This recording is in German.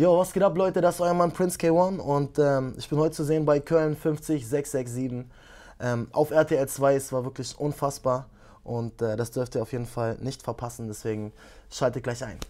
Yo, was geht ab, Leute? Das ist euer Mann Prince K1 und ähm, ich bin heute zu sehen bei Köln 50667 ähm, auf RTL 2. Es war wirklich unfassbar und äh, das dürft ihr auf jeden Fall nicht verpassen. Deswegen schaltet gleich ein.